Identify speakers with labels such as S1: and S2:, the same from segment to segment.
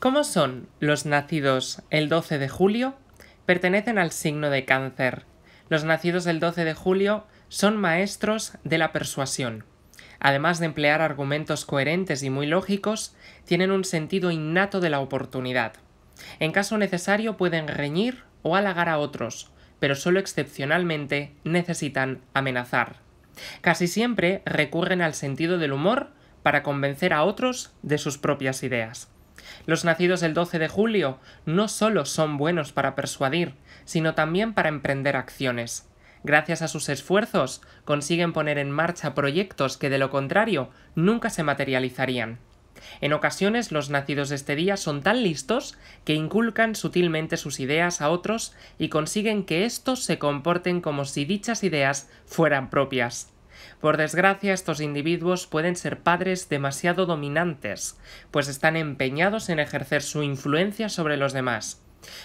S1: ¿Cómo son los nacidos el 12 de julio? Pertenecen al signo de cáncer. Los nacidos el 12 de julio son maestros de la persuasión. Además de emplear argumentos coherentes y muy lógicos, tienen un sentido innato de la oportunidad. En caso necesario pueden reñir o halagar a otros, pero solo excepcionalmente necesitan amenazar. Casi siempre recurren al sentido del humor para convencer a otros de sus propias ideas. Los nacidos el 12 de julio no solo son buenos para persuadir, sino también para emprender acciones. Gracias a sus esfuerzos, consiguen poner en marcha proyectos que de lo contrario nunca se materializarían. En ocasiones los nacidos de este día son tan listos que inculcan sutilmente sus ideas a otros y consiguen que éstos se comporten como si dichas ideas fueran propias. Por desgracia, estos individuos pueden ser padres demasiado dominantes, pues están empeñados en ejercer su influencia sobre los demás.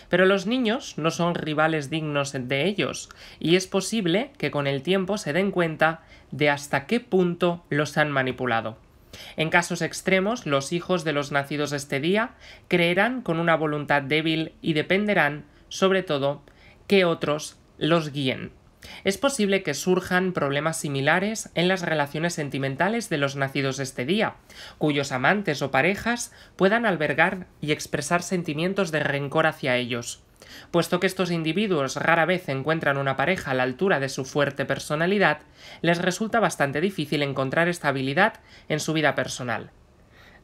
S1: Pero los niños no son rivales dignos de ellos, y es posible que con el tiempo se den cuenta de hasta qué punto los han manipulado. En casos extremos, los hijos de los nacidos este día creerán con una voluntad débil y dependerán, sobre todo, que otros los guíen. Es posible que surjan problemas similares en las relaciones sentimentales de los nacidos este día, cuyos amantes o parejas puedan albergar y expresar sentimientos de rencor hacia ellos. Puesto que estos individuos rara vez encuentran una pareja a la altura de su fuerte personalidad, les resulta bastante difícil encontrar estabilidad en su vida personal.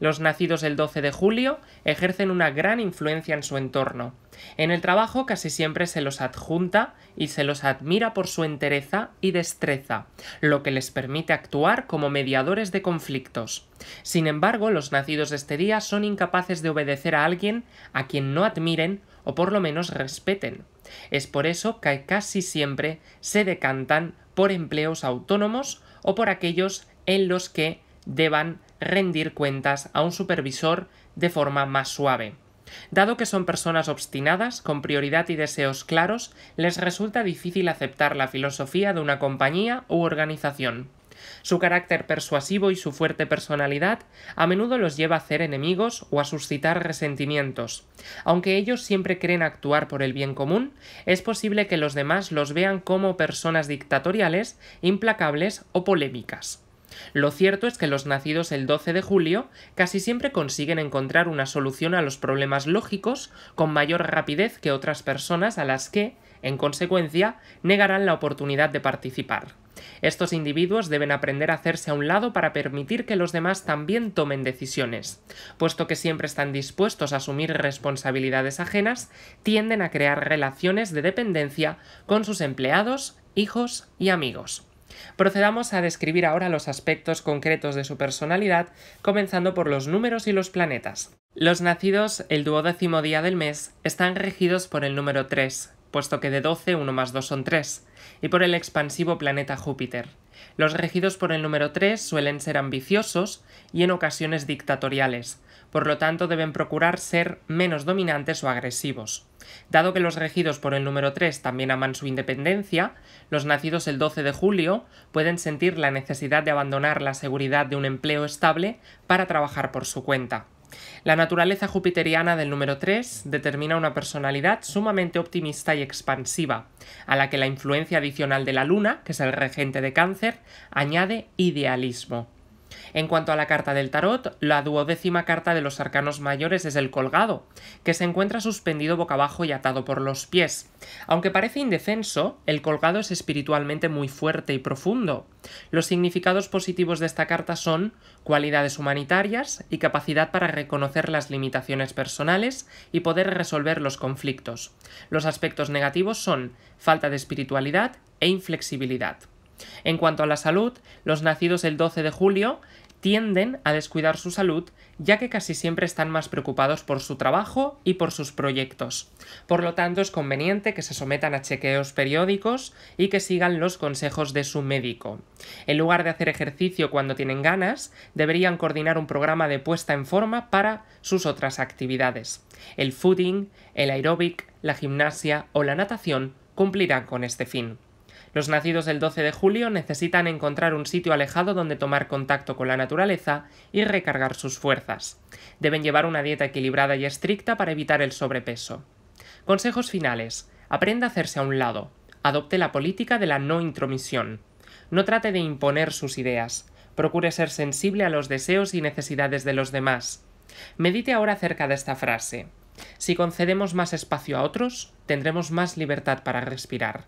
S1: Los nacidos el 12 de julio ejercen una gran influencia en su entorno. En el trabajo casi siempre se los adjunta y se los admira por su entereza y destreza, lo que les permite actuar como mediadores de conflictos. Sin embargo, los nacidos de este día son incapaces de obedecer a alguien a quien no admiren o por lo menos respeten. Es por eso que casi siempre se decantan por empleos autónomos o por aquellos en los que deban rendir cuentas a un supervisor de forma más suave. Dado que son personas obstinadas, con prioridad y deseos claros, les resulta difícil aceptar la filosofía de una compañía u organización. Su carácter persuasivo y su fuerte personalidad a menudo los lleva a ser enemigos o a suscitar resentimientos. Aunque ellos siempre creen actuar por el bien común, es posible que los demás los vean como personas dictatoriales, implacables o polémicas. Lo cierto es que los nacidos el 12 de julio casi siempre consiguen encontrar una solución a los problemas lógicos con mayor rapidez que otras personas a las que, en consecuencia, negarán la oportunidad de participar. Estos individuos deben aprender a hacerse a un lado para permitir que los demás también tomen decisiones. Puesto que siempre están dispuestos a asumir responsabilidades ajenas, tienden a crear relaciones de dependencia con sus empleados, hijos y amigos. Procedamos a describir ahora los aspectos concretos de su personalidad, comenzando por los números y los planetas. Los nacidos el duodécimo día del mes están regidos por el número 3, puesto que de 12 uno más 2 son 3, y por el expansivo planeta Júpiter. Los regidos por el número 3 suelen ser ambiciosos y en ocasiones dictatoriales, por lo tanto deben procurar ser menos dominantes o agresivos. Dado que los regidos por el número 3 también aman su independencia, los nacidos el 12 de julio pueden sentir la necesidad de abandonar la seguridad de un empleo estable para trabajar por su cuenta. La naturaleza jupiteriana del número 3 determina una personalidad sumamente optimista y expansiva, a la que la influencia adicional de la luna, que es el regente de cáncer, añade idealismo. En cuanto a la carta del tarot, la duodécima carta de los arcanos mayores es el colgado, que se encuentra suspendido boca abajo y atado por los pies. Aunque parece indefenso, el colgado es espiritualmente muy fuerte y profundo. Los significados positivos de esta carta son cualidades humanitarias y capacidad para reconocer las limitaciones personales y poder resolver los conflictos. Los aspectos negativos son falta de espiritualidad e inflexibilidad. En cuanto a la salud, los nacidos el 12 de julio tienden a descuidar su salud ya que casi siempre están más preocupados por su trabajo y por sus proyectos. Por lo tanto, es conveniente que se sometan a chequeos periódicos y que sigan los consejos de su médico. En lugar de hacer ejercicio cuando tienen ganas, deberían coordinar un programa de puesta en forma para sus otras actividades. El footing, el aeróbic, la gimnasia o la natación cumplirán con este fin. Los nacidos del 12 de julio necesitan encontrar un sitio alejado donde tomar contacto con la naturaleza y recargar sus fuerzas. Deben llevar una dieta equilibrada y estricta para evitar el sobrepeso. Consejos finales. Aprenda a hacerse a un lado. Adopte la política de la no intromisión. No trate de imponer sus ideas. Procure ser sensible a los deseos y necesidades de los demás. Medite ahora acerca de esta frase. Si concedemos más espacio a otros, tendremos más libertad para respirar.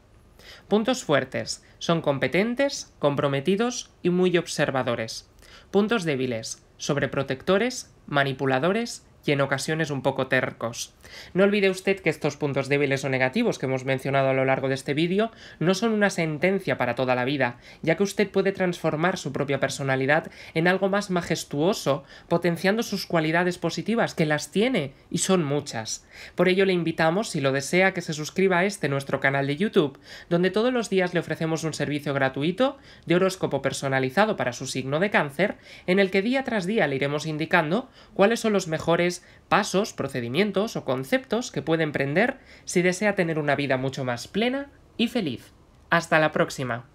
S1: Puntos fuertes. Son competentes, comprometidos y muy observadores. Puntos débiles. Sobreprotectores, manipuladores y en ocasiones un poco tercos. No olvide usted que estos puntos débiles o negativos que hemos mencionado a lo largo de este vídeo no son una sentencia para toda la vida, ya que usted puede transformar su propia personalidad en algo más majestuoso, potenciando sus cualidades positivas, que las tiene y son muchas. Por ello le invitamos, si lo desea, que se suscriba a este nuestro canal de YouTube, donde todos los días le ofrecemos un servicio gratuito de horóscopo personalizado para su signo de cáncer, en el que día tras día le iremos indicando cuáles son los mejores pasos, procedimientos o conceptos que puede emprender si desea tener una vida mucho más plena y feliz. Hasta la próxima.